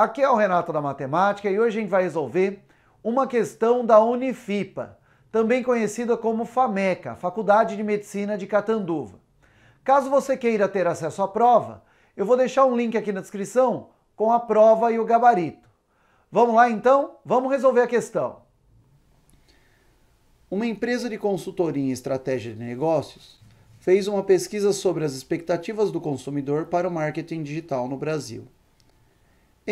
Aqui é o Renato da Matemática e hoje a gente vai resolver uma questão da Unifipa, também conhecida como FAMECA, Faculdade de Medicina de Catanduva. Caso você queira ter acesso à prova, eu vou deixar um link aqui na descrição com a prova e o gabarito. Vamos lá então? Vamos resolver a questão. Uma empresa de consultoria em estratégia de negócios fez uma pesquisa sobre as expectativas do consumidor para o marketing digital no Brasil.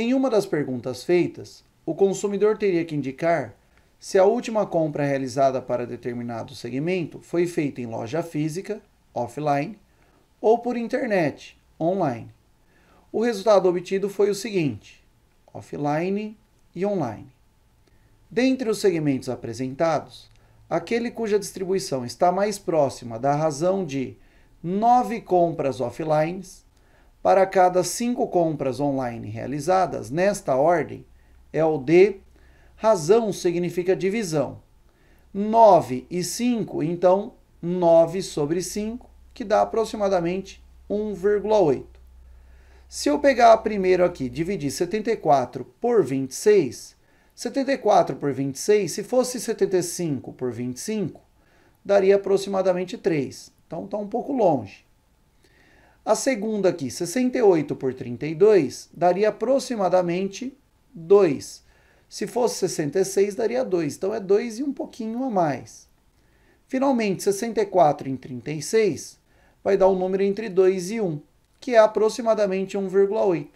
Em uma das perguntas feitas, o consumidor teria que indicar se a última compra realizada para determinado segmento foi feita em loja física, offline, ou por internet, online. O resultado obtido foi o seguinte: offline e online. Dentre os segmentos apresentados, aquele cuja distribuição está mais próxima da razão de nove compras offline para cada cinco compras online realizadas nesta ordem, é o de razão significa divisão. 9 e 5, então 9 sobre 5, que dá aproximadamente 1,8. Se eu pegar primeiro aqui dividir 74 por 26, 74 por 26, se fosse 75 por 25, daria aproximadamente 3. Então está um pouco longe. A segunda aqui, 68 por 32, daria aproximadamente 2. Se fosse 66, daria 2. Então, é 2 e um pouquinho a mais. Finalmente, 64 em 36 vai dar um número entre 2 e 1, que é aproximadamente 1,8.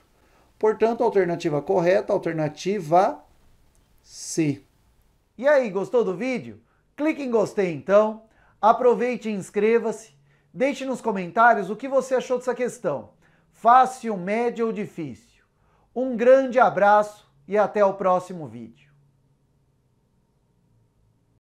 Portanto, a alternativa correta, alternativa C. E aí, gostou do vídeo? Clique em gostei então, aproveite e inscreva-se. Deixe nos comentários o que você achou dessa questão. Fácil, médio ou difícil? Um grande abraço e até o próximo vídeo.